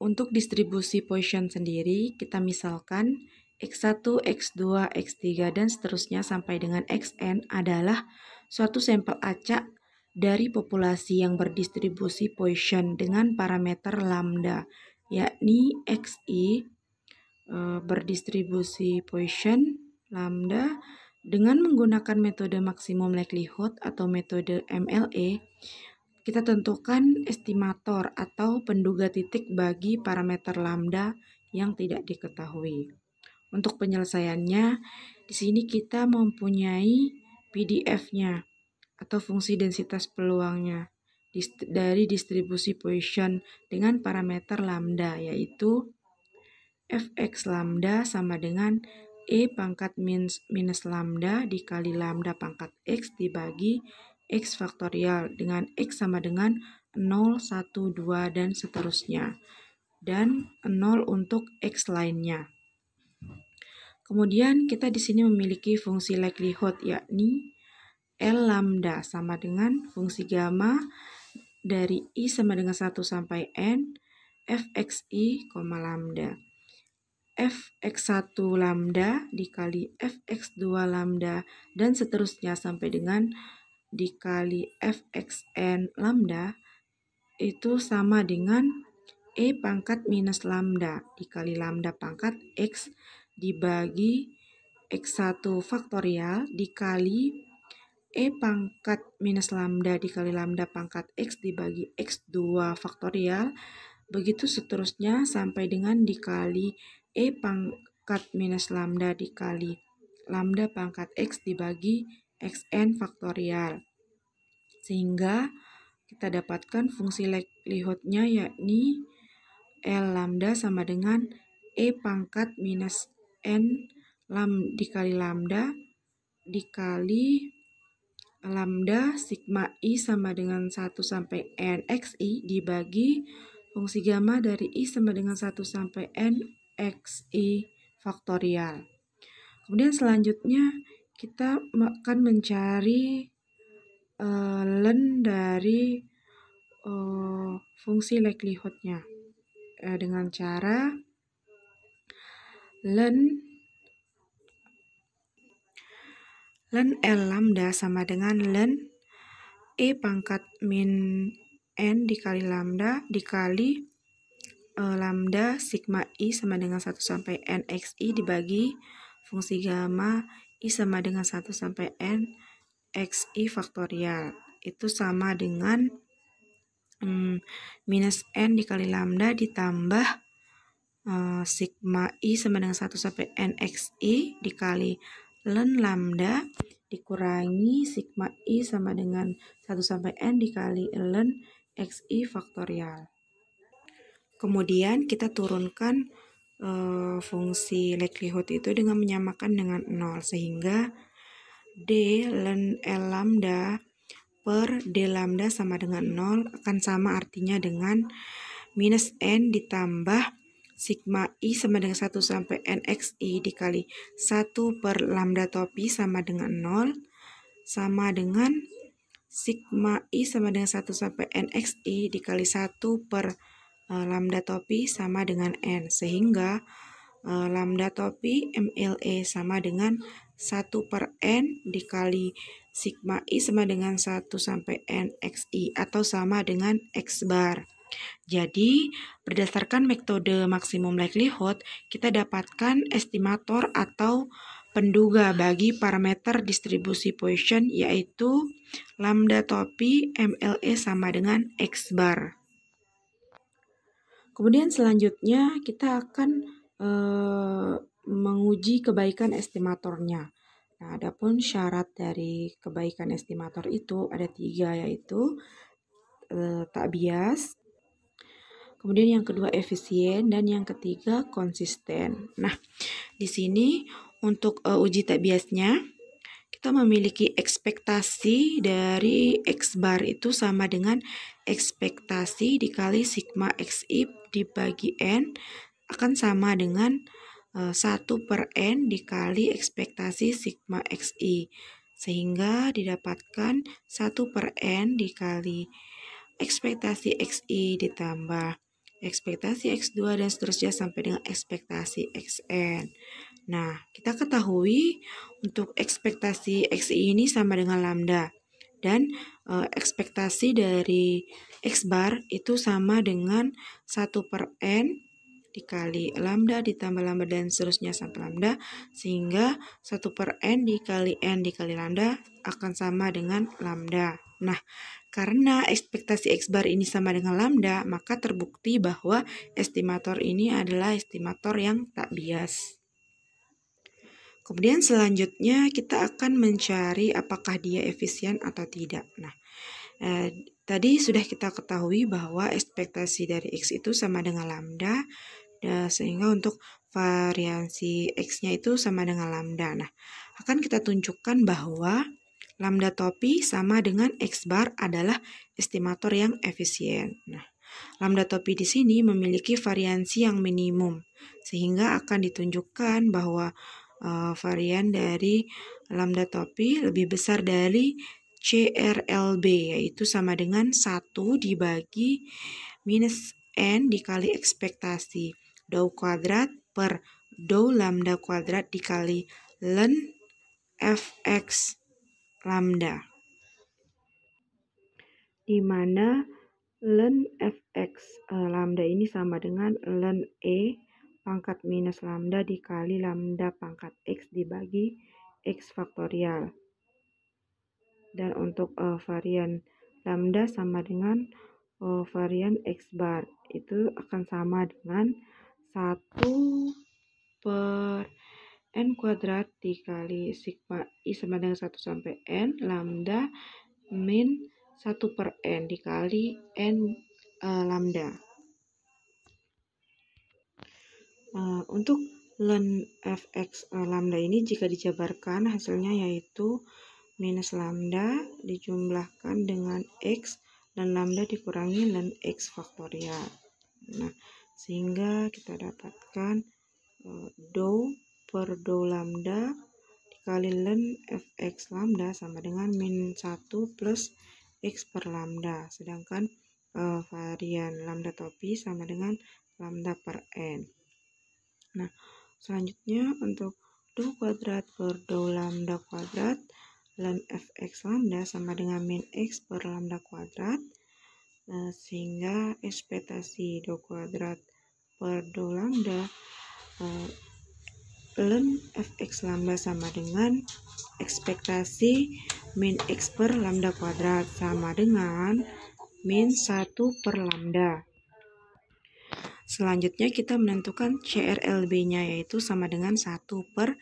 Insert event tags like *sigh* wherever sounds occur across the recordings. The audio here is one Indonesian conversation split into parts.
Untuk distribusi Poisson sendiri, kita misalkan X1, X2, X3, dan seterusnya sampai dengan Xn adalah suatu sampel acak dari populasi yang berdistribusi Poisson dengan parameter lambda, yakni Xi e, berdistribusi Poisson lambda dengan menggunakan metode maximum likelihood atau metode MLE kita tentukan estimator atau penduga titik bagi parameter lambda yang tidak diketahui. Untuk penyelesaiannya, di sini kita mempunyai PDF-nya atau fungsi densitas peluangnya dari distribusi position dengan parameter lambda yaitu fx lambda sama dengan e pangkat minus, minus lambda dikali lambda pangkat x dibagi X faktorial dengan X sama dengan 0, 1, 2, dan seterusnya. Dan 0 untuk X lainnya. Kemudian kita di sini memiliki fungsi likelihood yakni L lambda sama dengan fungsi gamma dari I sama dengan 1 sampai N fxi, lambda. fx1 lambda dikali fx2 lambda dan seterusnya sampai dengan dikali fxn lambda itu sama dengan E pangkat minus lambda dikali lambda pangkat X dibagi X1 faktorial dikali E pangkat minus lambda dikali lambda pangkat X dibagi X2 faktorial begitu seterusnya sampai dengan dikali E pangkat minus lambda dikali lambda pangkat X dibagi xn faktorial. Sehingga kita dapatkan fungsi likelihoodnya yakni L lambda sama dengan E pangkat minus N lam dikali lambda dikali lambda sigma i sama dengan 1 sampai n xi dibagi fungsi gamma dari i sama dengan 1 sampai n xi faktorial. Kemudian selanjutnya kita akan mencari uh, len dari uh, fungsi likelihoodnya uh, eh, dengan cara len len L lambda sama dengan len E pangkat min N dikali lambda dikali uh, lambda sigma I sama dengan 1 sampai n x i dibagi fungsi gamma I sama dengan 1 sampai N XI faktorial. Itu sama dengan hmm, minus N dikali lambda ditambah uh, sigma I sama dengan 1 sampai N XI dikali len lambda dikurangi sigma I sama dengan 1 sampai N dikali len XI faktorial. Kemudian kita turunkan uh, fungsi likelihood itu dengan menyamakan dengan 0 sehingga D L e lambda per D lambda sama dengan 0 akan sama artinya dengan minus N ditambah sigma I sama dengan 1 sampai i dikali 1 per lambda topi sama dengan 0 sama dengan sigma I sama dengan 1 sampai i dikali 1 per lambda Eh, lambda topi sama dengan N sehingga eh, lambda topi MLE sama dengan 1 per N dikali sigma I sama dengan 1 sampai N x i atau sama dengan X bar. Jadi, berdasarkan metode maksimum likelihood, kita dapatkan estimator atau penduga bagi parameter distribusi Poisson yaitu lambda topi MLE sama dengan X bar. Kemudian selanjutnya kita akan e, menguji kebaikan estimatornya. Nah, adapun syarat dari kebaikan estimator itu ada tiga yaitu e, tak bias, kemudian yang kedua efisien dan yang ketiga konsisten. Nah, di sini untuk e, uji tak biasnya kita memiliki ekspektasi dari x bar itu sama dengan ekspektasi dikali sigma xi dibagi n akan sama dengan e, eh, 1 per n dikali ekspektasi sigma xi sehingga didapatkan 1 per n dikali ekspektasi xi ditambah ekspektasi X2 dan seterusnya sampai dengan ekspektasi Xn. Nah, kita ketahui untuk ekspektasi XI ini sama dengan lambda dan e, ekspektasi dari X bar itu sama dengan 1 per N dikali lambda ditambah lambda dan seterusnya sampai lambda sehingga 1 per N dikali N dikali lambda akan sama dengan lambda. Nah, karena ekspektasi X bar ini sama dengan lambda, maka terbukti bahwa estimator ini adalah estimator yang tak bias. Kemudian selanjutnya kita akan mencari apakah dia efisien atau tidak. Nah, eh, tadi sudah kita ketahui bahwa ekspektasi dari X itu sama dengan lambda, eh, sehingga untuk variansi X-nya itu sama dengan lambda. Nah, akan kita tunjukkan bahwa lambda topi sama dengan X bar adalah estimator yang efisien. Nah, Lambda topi di sini memiliki variansi yang minimum, sehingga akan ditunjukkan bahwa uh, varian dari lambda topi lebih besar dari CRLB yaitu sama dengan 1 dibagi minus N dikali ekspektasi dou kuadrat per dou lambda kuadrat dikali len fx lambda di mana ln fx uh, eh, lambda ini sama dengan ln E pangkat minus lambda dikali lambda pangkat X dibagi X faktorial. Dan untuk uh, varian lambda sama dengan uh, varian X bar. Itu akan sama dengan 1 per N kuadrat dikali sigma I sama dengan 1 sampai N lambda min 1 per N dikali N uh, lambda. Eh, untuk ln fx eh, lambda ini jika dijabarkan hasilnya yaitu minus lambda dijumlahkan dengan x dan lambda dikurangi ln x faktorial. Nah, sehingga kita dapatkan eh, do per do lambda dikali ln fx lambda sama dengan min 1 plus x per lambda. Sedangkan varian lambda topi sama dengan lambda per n. Nah, selanjutnya untuk do kuadrat per do lambda kuadrat, ln fx lambda sama dengan min x per lambda kuadrat, eh, sehingga ekspektasi do kuadrat per do lambda eh, fx lambda sama dengan ekspektasi min x per lambda kuadrat sama dengan min 1 per lambda. Selanjutnya kita menentukan CRLB-nya yaitu sama dengan 1 per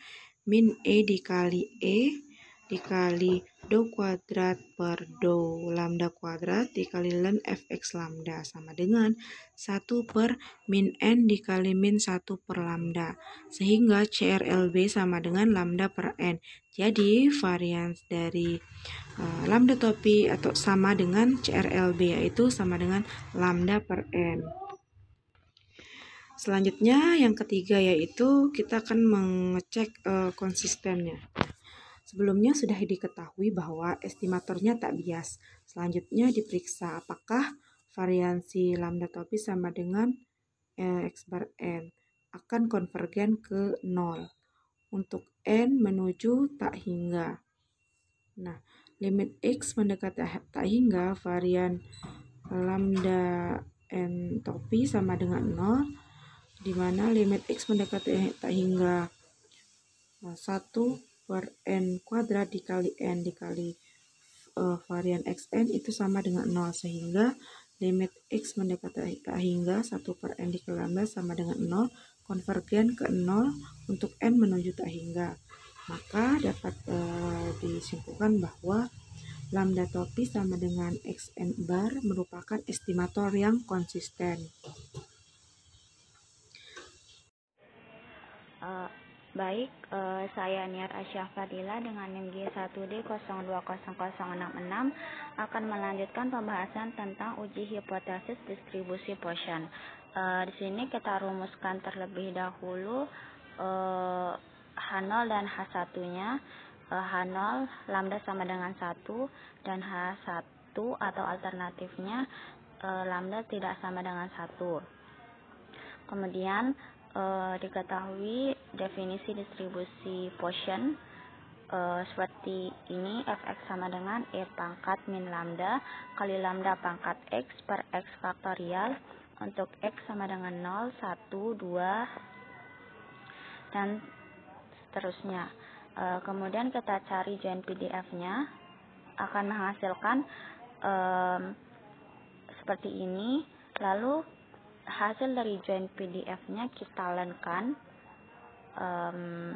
min E dikali E dikali do kuadrat per do lambda kuadrat dikali ln fx lambda sama dengan 1 per min n dikali min 1 per lambda sehingga CRLB sama dengan lambda per n jadi varians dari uh, lambda topi atau sama dengan CRLB yaitu sama dengan lambda per n Selanjutnya yang ketiga yaitu kita akan mengecek eh, konsistennya. Sebelumnya sudah diketahui bahwa estimatornya tak bias. Selanjutnya diperiksa apakah variansi lambda topi sama dengan eh, x bar n akan konvergen ke 0 untuk n menuju tak hingga. Nah, limit x mendekati tak hingga varian lambda n topi sama dengan 0 di mana limit x mendekati tak hingga 1 eh, per n kuadrat dikali n dikali uh, varian xn itu sama dengan 0 sehingga limit x mendekati tak hingga 1 per n dikali lambda sama dengan 0 konvergen ke 0 untuk n menuju tak hingga maka dapat uh, disimpulkan bahwa lambda topi sama dengan xn bar merupakan estimator yang konsisten Eh, baik, uh, saya Niar Asyah Fadila dengan NIM 1 d 020066 akan melanjutkan pembahasan tentang uji hipotesis distribusi Poisson. Uh, eh, di sini kita rumuskan terlebih dahulu uh, H0 dan H1-nya. Uh, H0 lambda sama dengan 1 dan H1 atau alternatifnya uh, lambda tidak sama dengan 1. Kemudian uh, diketahui definisi distribusi Poisson uh, eh, seperti ini fx sama dengan e pangkat min lambda kali lambda pangkat x per x faktorial untuk x sama dengan 0, 1, 2 dan seterusnya uh, kemudian kita cari join pdf nya akan menghasilkan um, seperti ini lalu hasil dari join PDF-nya kita lenkan. Um,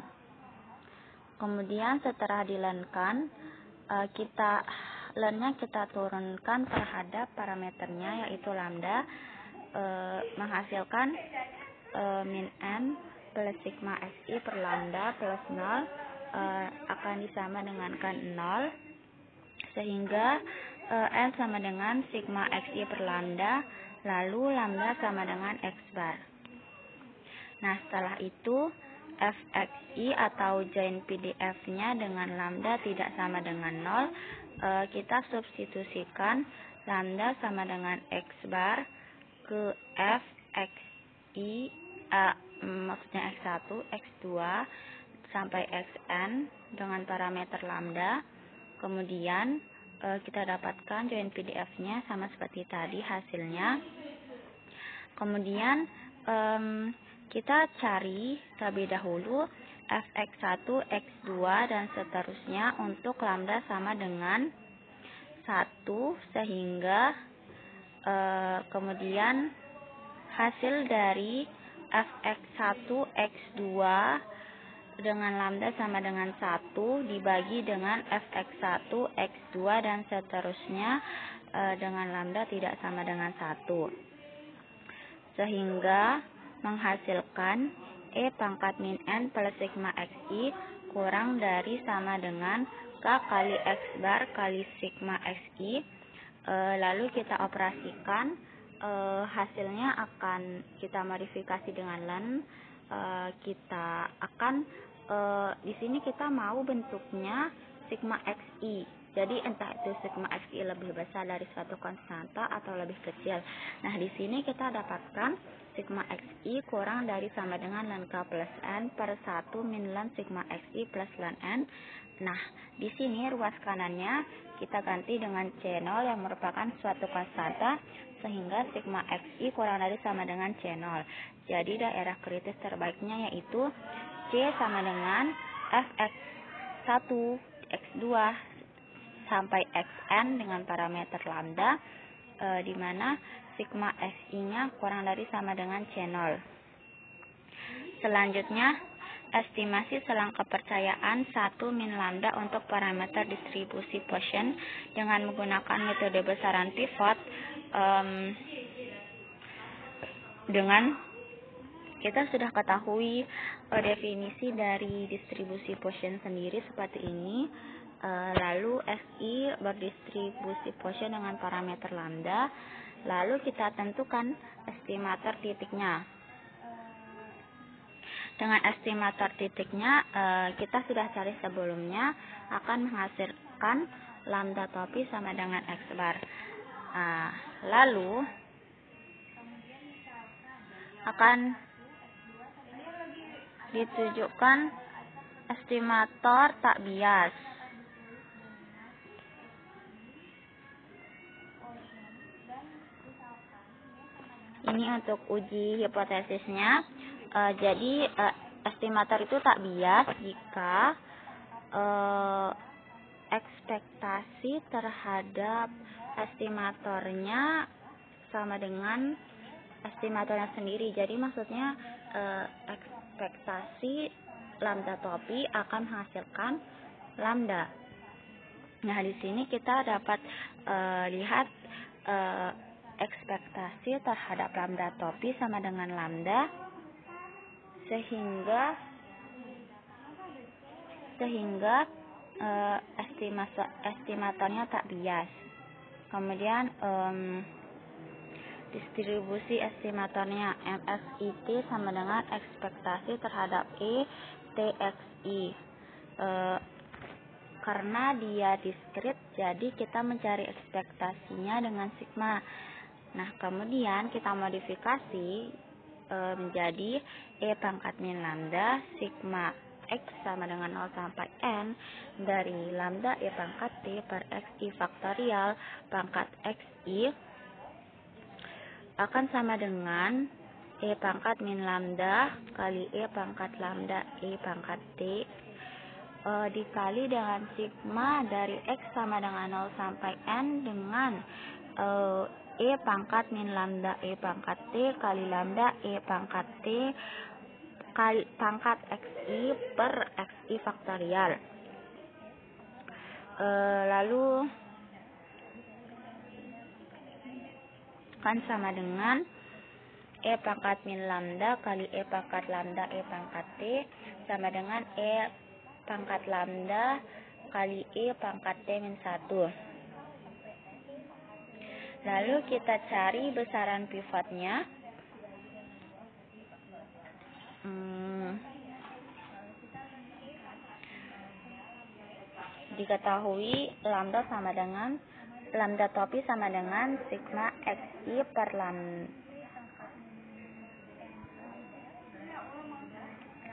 kemudian setelah dilenkan, uh, e, kita lennya kita turunkan terhadap parameternya yaitu lambda uh, menghasilkan uh, min n plus sigma xi per lambda plus 0 uh, akan disama dengan kan 0 sehingga uh, n sama dengan sigma xi per lambda lalu lambda sama dengan X bar. Nah, setelah itu fxi atau join PDF-nya dengan lambda tidak sama dengan 0, e, kita substitusikan lambda sama dengan x bar ke fxi e, maksudnya x1, x2 sampai xn dengan parameter lambda. Kemudian Eh, kita dapatkan join PDF-nya sama seperti tadi hasilnya. Kemudian um, kita cari terlebih dahulu fx1, x2 dan seterusnya untuk lambda sama dengan 1 sehingga uh, kemudian hasil dari fx1, x2 dengan lambda sama dengan 1 dibagi dengan fx1, x2 dan seterusnya e, dengan lambda tidak sama dengan 1. Sehingga menghasilkan E pangkat min N plus sigma xi kurang dari sama dengan K kali X bar kali sigma xi. E, lalu kita operasikan e, hasilnya akan kita modifikasi dengan len Eh, kita akan uh, di sini kita mau bentuknya sigma xi jadi entah itu sigma xi lebih besar dari suatu konstanta atau lebih kecil. Nah, di sini kita dapatkan sigma xi kurang dari sama dengan ln k plus n per 1 min sigma xi plus ln n Nah, di sini ruas kanannya kita ganti dengan C0 yang merupakan suatu konstanta sehingga sigma xi kurang dari sama dengan C0. Jadi daerah kritis terbaiknya yaitu C sama dengan fx1, x2 sampai xn dengan parameter lambda e, di mana sigma xi-nya kurang dari sama dengan C0. Selanjutnya estimasi selang kepercayaan 1 min lambda untuk parameter distribusi Poisson dengan menggunakan metode besaran pivot um, dengan kita sudah ketahui uh, definisi dari distribusi Poisson sendiri seperti ini uh, lalu FI berdistribusi Poisson dengan parameter lambda lalu kita tentukan estimator titiknya dengan estimator titiknya eh, kita sudah cari sebelumnya akan menghasilkan lambda topi sama dengan x bar ah, lalu akan ditujukan estimator tak bias ini untuk uji hipotesisnya Uh, jadi uh, estimator itu tak bias jika uh, ekspektasi terhadap estimatornya sama dengan estimatornya sendiri. Jadi maksudnya ekspektasi lambda topi akan menghasilkan lambda. Nah di sini kita dapat lihat ekspektasi terhadap lambda topi sama dengan lambda sehingga sehingga uh, eh, estimasi estimatornya tak bias. Kemudian um, distribusi estimatornya MSIT sama dengan ekspektasi terhadap E TXI. E, eh, karena dia diskrit, jadi kita mencari ekspektasinya dengan sigma. Nah, kemudian kita modifikasi e, menjadi E pangkat min lambda sigma X sama dengan 0 sampai N dari lambda E pangkat T per x XI faktorial pangkat x XI akan sama dengan E pangkat min lambda kali E pangkat lambda E pangkat T e, dikali dengan sigma dari X sama dengan 0 sampai N dengan e, E pangkat min lambda E pangkat T kali lambda E pangkat T kali pangkat XI per XI faktorial. E, lalu kan sama dengan E pangkat min lambda kali E pangkat lambda E pangkat T sama dengan E pangkat lambda kali E pangkat T min 1. Lalu kita cari besaran pivotnya. Hmm. Diketahui lambda sama dengan lambda topi sama dengan sigma xi per lambda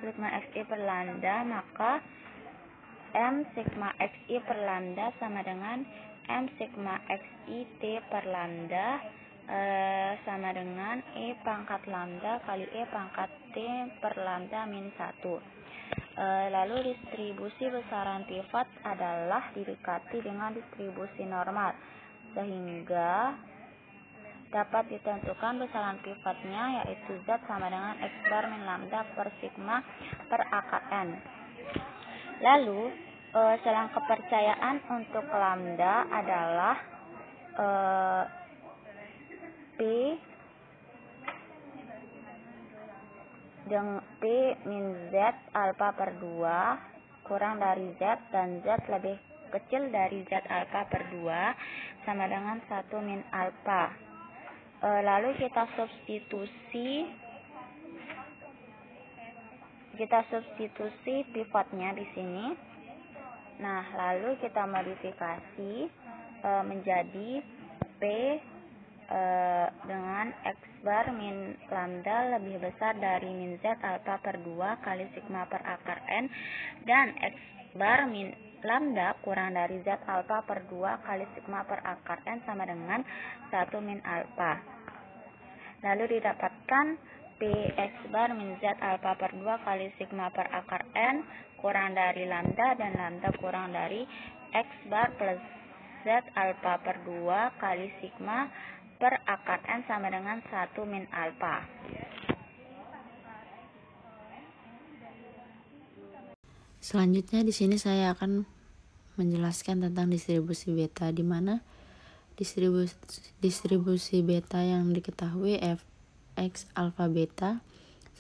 sigma xi per lambda maka m sigma xi per lambda sama dengan M sigma X I T per lambda e, sama dengan E pangkat lambda kali E pangkat T per lambda min 1. E, eh, lalu distribusi besaran pivot adalah didekati dengan distribusi normal sehingga dapat ditentukan besaran pivotnya yaitu Z sama dengan X bar min lambda per sigma per AKN. Lalu uh, selang kepercayaan untuk lambda adalah uh, p dengan p min z alfa per 2 kurang dari z dan z lebih kecil dari z alfa per 2 sama dengan 1 min alfa e, eh, lalu kita substitusi kita substitusi pivotnya di sini Nah, lalu kita modifikasi e, menjadi P e, dengan X bar min lambda lebih besar dari min Z alpha per 2 kali sigma per akar N dan X bar min lambda kurang dari Z alpha per 2 kali sigma per akar N sama dengan 1 min alpha. Lalu didapatkan P X bar min Z alpha per 2 kali sigma per akar N kurang dari lambda dan lambda kurang dari x bar plus z alpha per 2 kali sigma per akar n sama dengan 1 min alpha. Selanjutnya di sini saya akan menjelaskan tentang distribusi beta di mana distribusi distribusi beta yang diketahui f x alfa beta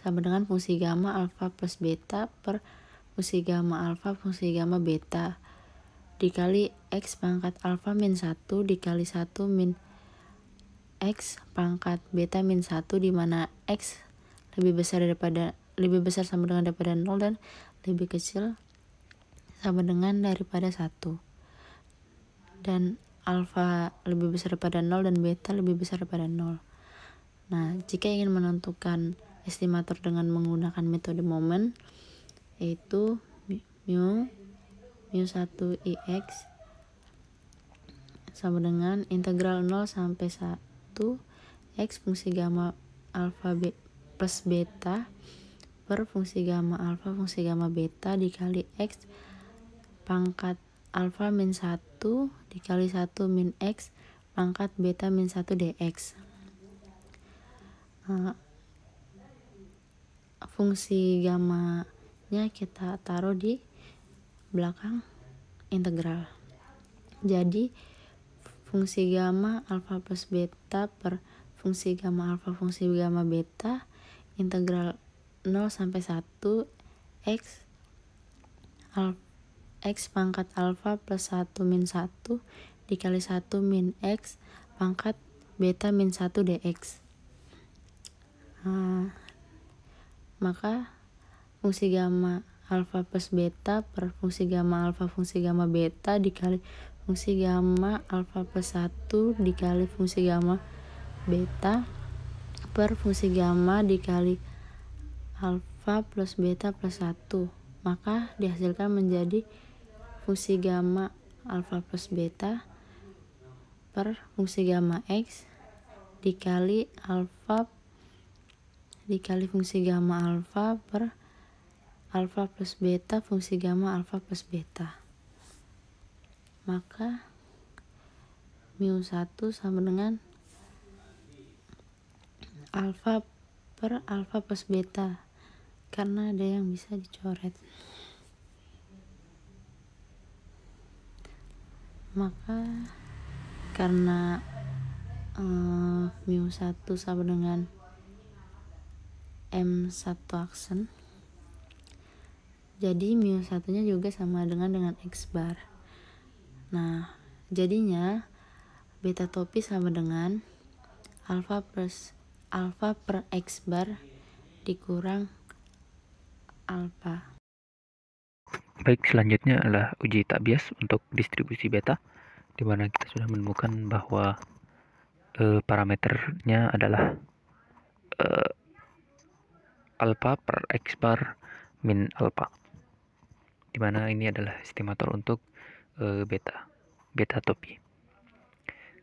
sama dengan fungsi gamma alfa plus beta per fungsi gamma alfa fungsi gamma beta dikali x pangkat alfa min 1 dikali 1 min x pangkat beta min 1 di mana x lebih besar daripada lebih besar sama dengan daripada 0 dan lebih kecil sama dengan daripada 1 dan alfa lebih besar daripada 0 dan beta lebih besar daripada 0 nah jika ingin menentukan estimator dengan menggunakan metode momen yaitu mu mu 1 ix sama dengan integral 0 sampai 1 x fungsi gamma alfa b plus beta per fungsi gamma alfa fungsi gamma beta dikali x pangkat alfa min 1 dikali 1 min x pangkat beta min 1 dx eh, fungsi gamma selanjutnya kita taruh di belakang integral jadi fungsi gamma alfa plus beta per fungsi gamma alfa fungsi gamma beta integral 0 sampai 1 x al, x pangkat alfa plus 1 min 1 dikali 1 min x pangkat beta min 1 dx. Nah, maka fungsi gamma alfa plus beta per fungsi gamma alfa fungsi gamma beta dikali fungsi gamma alfa plus 1 dikali fungsi gamma beta per fungsi gamma dikali alfa plus beta plus 1 maka dihasilkan menjadi fungsi gamma alfa plus beta per fungsi gamma x dikali alfa dikali fungsi gamma alfa per alfa plus beta fungsi gamma alfa plus beta maka mu 1 sama dengan alfa per alfa plus beta karena ada yang bisa dicoret maka karena uh, mu 1 sama dengan m satu aksen jadi mu satunya juga sama dengan dengan X bar. Nah, jadinya beta topi sama dengan alfa plus alfa per X bar dikurang alfa. Baik, selanjutnya adalah uji tak bias untuk distribusi beta, di mana kita sudah menemukan bahwa e, parameternya adalah e, alpha per x bar min alpha di mana ini adalah estimator untuk e, beta beta topi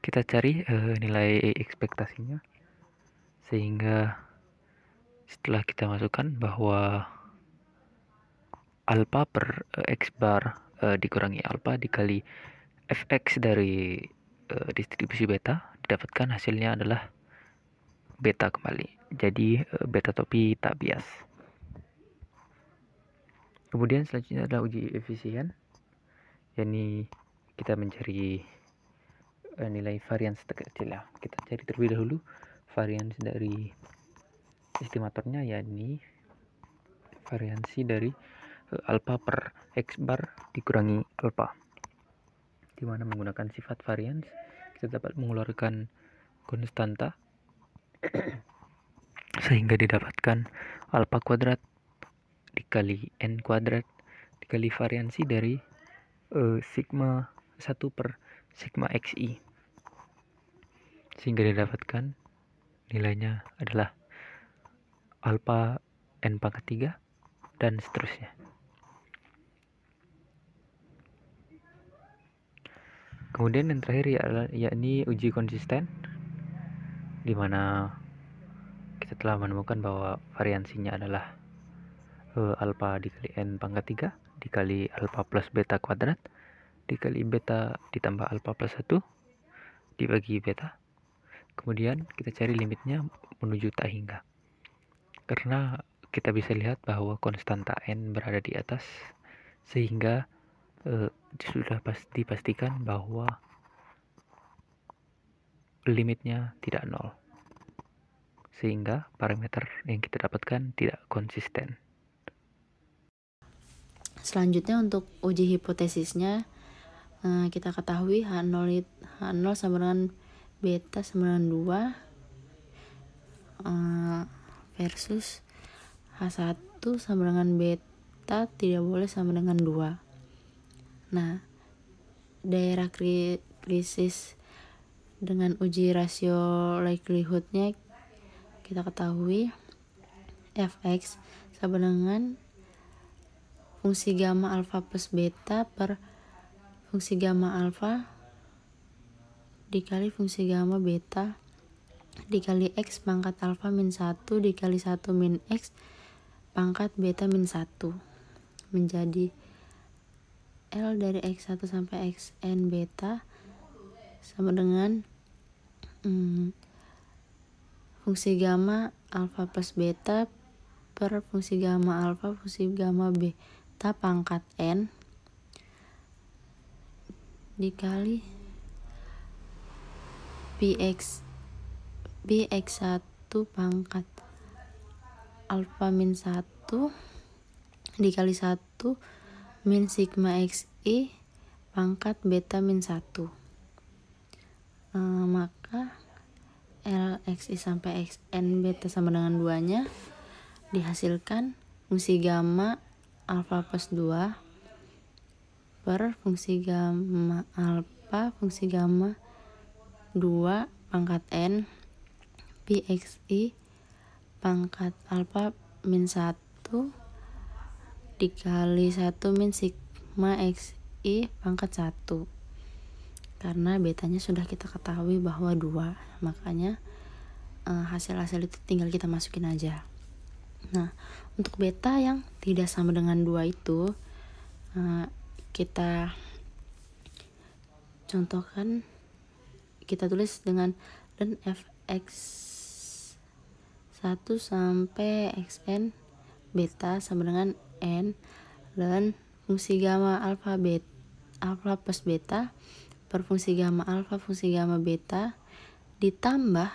kita cari e, nilai ekspektasinya sehingga setelah kita masukkan bahwa alpha per e, x bar e, dikurangi alpha dikali fx dari e, distribusi beta didapatkan hasilnya adalah beta kembali jadi beta topi tak bias kemudian selanjutnya adalah uji efisien yakni kita mencari eh, nilai varians terkecil ya kita cari terlebih dahulu varians dari estimatornya yakni variansi dari eh, alpha per x bar dikurangi alpha dimana menggunakan sifat varians kita dapat mengeluarkan konstanta *clears throat* sehingga didapatkan alpha kuadrat dikali n kuadrat dikali variansi dari uh, sigma 1 per sigma xi sehingga didapatkan nilainya adalah alfa n pangkat 3 dan seterusnya kemudian yang terakhir ya yakni uji konsisten di mana kita telah menemukan bahwa variansinya adalah e, eh, alfa dikali n pangkat 3 dikali alpha plus beta kuadrat dikali beta ditambah alpha plus 1 dibagi beta kemudian kita cari limitnya menuju tak hingga karena kita bisa lihat bahwa konstanta n berada di atas sehingga e, sudah pasti pastikan bahwa limitnya tidak nol sehingga parameter yang kita dapatkan tidak konsisten Selanjutnya untuk uji hipotesisnya eh, kita ketahui H0 H0 sama dengan beta sama dengan 2 versus H1 sama dengan beta tidak boleh sama dengan 2. Nah, daerah krisis dengan uji rasio likelihoodnya kita ketahui fx sama dengan fungsi gamma alfa plus beta per fungsi gamma alfa dikali fungsi gamma beta dikali x pangkat alfa min 1 dikali 1 min x pangkat beta min 1 menjadi L dari x1 sampai xn beta sama dengan hmm, fungsi gamma alfa plus beta per fungsi gamma alfa fungsi gamma b delta pangkat N dikali px px1 pangkat alfa min 1 dikali 1 min sigma xi pangkat beta min 1 e, eh, maka LXI sampai XN beta sama dengan 2 nya dihasilkan fungsi gamma alfa plus 2 per fungsi gamma alfa fungsi gamma 2 pangkat n pi xi pangkat alfa min 1 dikali 1 min sigma xi pangkat 1 karena betanya sudah kita ketahui bahwa 2 makanya eh, hasil-hasil itu tinggal kita masukin aja Nah, untuk beta yang tidak sama dengan dua itu, eh, kita contohkan, kita tulis dengan len fx 1 sampai xn beta sama dengan n dan fungsi gamma alfa beta alfa plus beta per fungsi gamma alfa fungsi gamma beta ditambah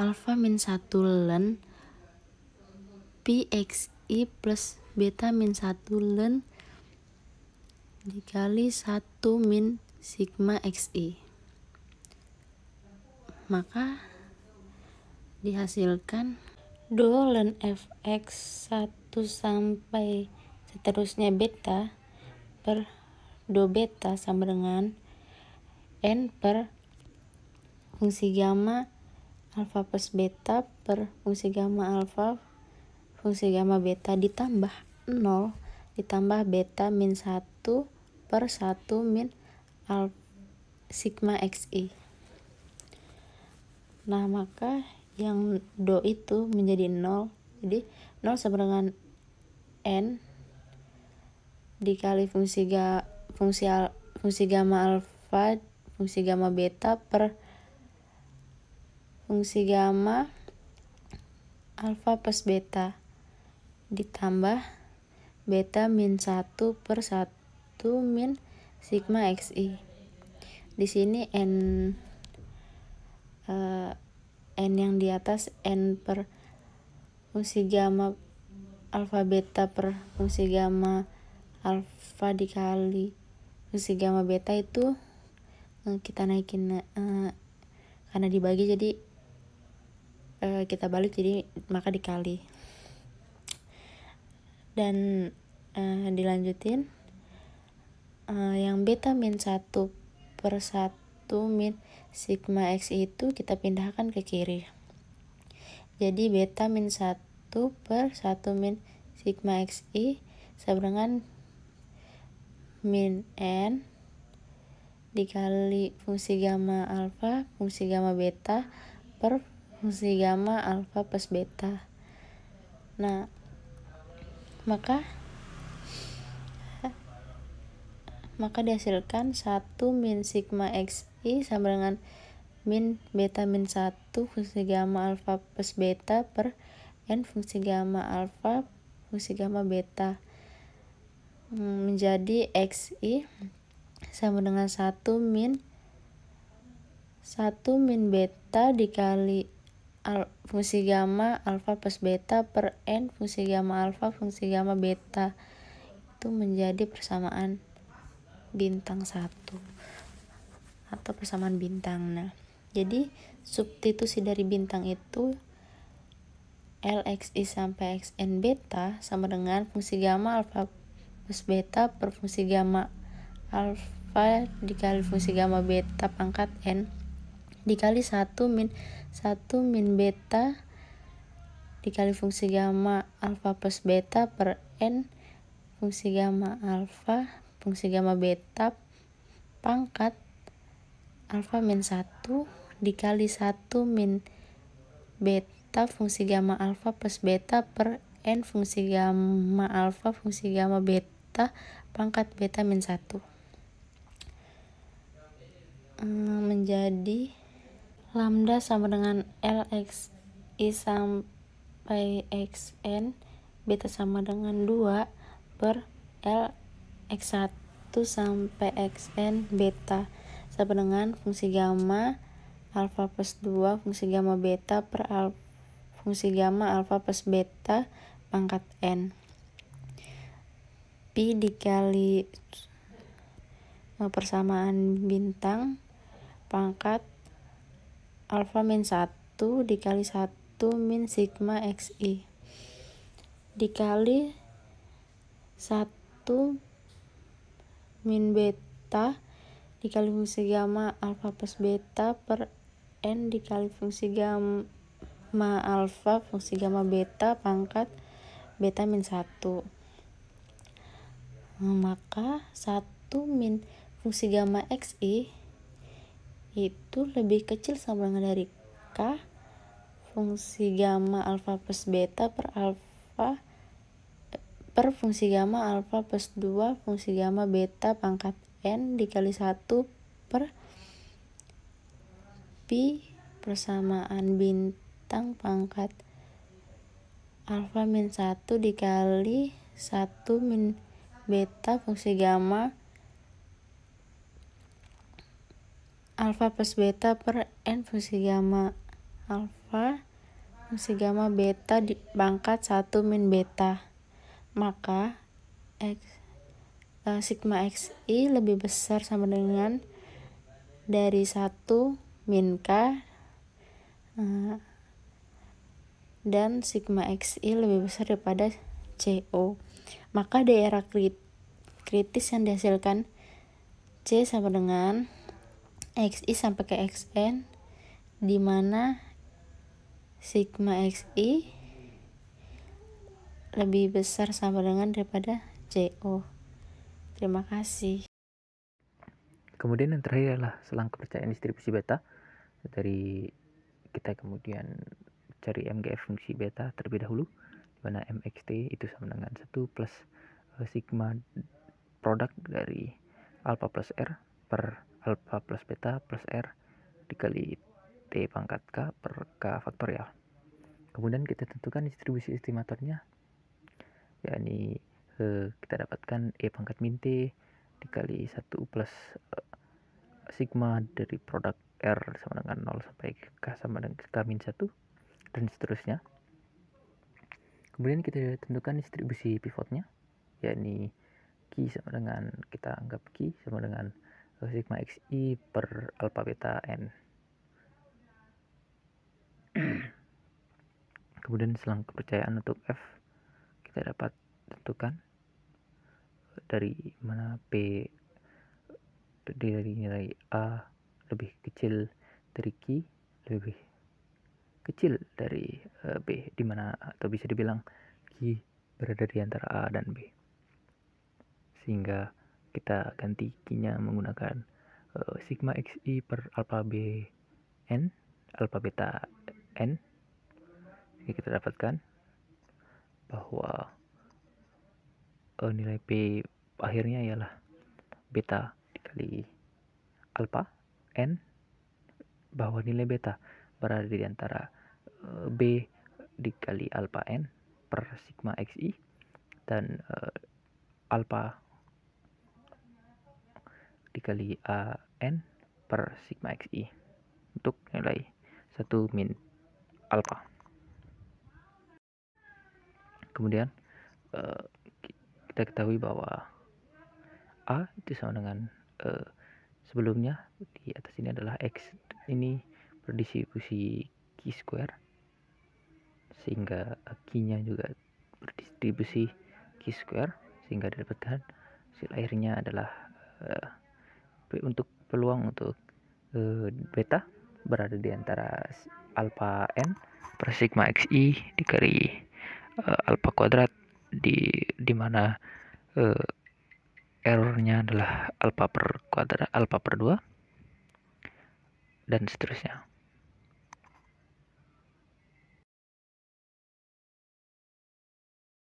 alfa min 1 len PXI plus beta min 1 len dikali 1 min sigma XI maka dihasilkan do len fx 1 sampai seterusnya beta per do beta sama dengan n per fungsi gamma alfa plus beta per fungsi gamma alfa fungsi gamma beta ditambah 0 ditambah beta min 1 per 1 min al sigma xi nah maka yang do itu menjadi 0 jadi 0 sama dengan n dikali fungsi ga, fungsi al, fungsi gamma alfa fungsi gamma beta per fungsi gamma alfa plus beta ditambah beta min 1 per 1 min sigma xi di sini n uh, n yang di atas n per fungsi gamma alfa beta per fungsi gamma alfa dikali fungsi gamma beta itu eh, kita naikin uh, karena dibagi jadi Eh, kita balik jadi maka dikali dan uh, dilanjutin uh, yang beta min 1 per 1 min sigma x itu kita pindahkan ke kiri jadi beta min 1 per 1 min sigma xi sama dengan min n dikali fungsi gamma alfa, fungsi gamma beta per fungsi gamma alfa plus beta nah maka maka dihasilkan 1 min sigma xi sama dengan min beta min 1 fungsi gamma alfa plus beta per n fungsi gamma alfa fungsi gamma beta hmm, menjadi xi sama dengan 1 min 1 min beta dikali al fungsi gamma alfa plus beta per n fungsi gamma alfa fungsi gamma beta itu menjadi persamaan bintang satu atau persamaan bintang nah jadi substitusi dari bintang itu LXI sampai XN beta sama dengan fungsi gamma alfa plus beta per fungsi gamma alfa dikali fungsi gamma beta pangkat N dikali 1 min 1 min beta dikali fungsi gamma alfa plus beta per n fungsi gamma alfa fungsi gamma beta pangkat alfa min 1 dikali 1 min beta fungsi gamma alfa plus beta per n fungsi gamma alfa fungsi gamma beta pangkat beta min 1 hmm, menjadi Lambda sama dengan Lx I sampai Xn beta sama dengan 2 per L X1 sampai Xn beta sama dengan fungsi gamma alfa plus 2 fungsi gamma beta per al, fungsi gamma alfa plus beta pangkat N Pi dikali persamaan bintang pangkat alfa min 1 dikali 1 min sigma xi dikali 1 min beta dikali fungsi gamma alfa plus beta per n dikali fungsi gamma alfa fungsi gamma beta pangkat beta min 1 maka 1 min fungsi gamma xi itu lebih kecil sama dengan dari K fungsi gamma alfa plus beta per alfa per fungsi gamma alfa plus 2 fungsi gamma beta pangkat n dikali 1 per pi persamaan bintang pangkat alfa min 1 dikali 1 min beta fungsi gamma alfa plus beta per n fungsi gamma alfa fungsi gamma beta di pangkat 1 min beta maka x uh, sigma xi lebih besar sama dengan dari 1 min k uh, dan sigma xi lebih besar daripada CO maka daerah kritis yang dihasilkan C sama dengan xi sampai ke xn di mana sigma xi lebih besar sama dengan daripada CO. Terima kasih. Kemudian yang terakhir adalah selang kepercayaan distribusi beta dari kita kemudian cari MGF fungsi beta terlebih dahulu di mana MXT itu sama dengan 1 plus eh, sigma produk dari alpha plus R per alfa plus beta plus R dikali T pangkat K per K faktorial. Ya. Kemudian kita tentukan distribusi estimatornya, yakni eh, kita dapatkan E pangkat min T dikali 1 plus eh, sigma dari produk R sama dengan 0 sampai K sama dengan K min 1 dan seterusnya. Kemudian kita tentukan distribusi pivotnya, yakni Q sama dengan kita anggap Q sama dengan sigma xi per alpha beta n *clears throat* kemudian selang kepercayaan untuk f kita dapat tentukan dari mana p dari nilai a lebih kecil dari q lebih kecil dari eh, b di mana atau bisa dibilang q berada di antara a dan b sehingga kita ganti kinya menggunakan uh, sigma xi per alpha b n alpha beta n ini kita dapatkan bahwa uh, nilai p akhirnya ialah beta dikali alpha n bahwa nilai beta berada di antara uh, b dikali alpha n per sigma xi dan uh, alpha dikali a eh, n per sigma xi untuk nilai 1 min alpha kemudian eh, kita ketahui bahwa a itu sama dengan eh, sebelumnya di atas ini adalah x ini berdistribusi q square sehingga q-nya juga berdistribusi q square sehingga didapatkan hasil akhirnya adalah uh, untuk peluang untuk uh, beta berada di antara alpha n per sigma xi dikali uh, alpha kuadrat di mana uh, errornya adalah alpha per kuadrat alpha per dua dan seterusnya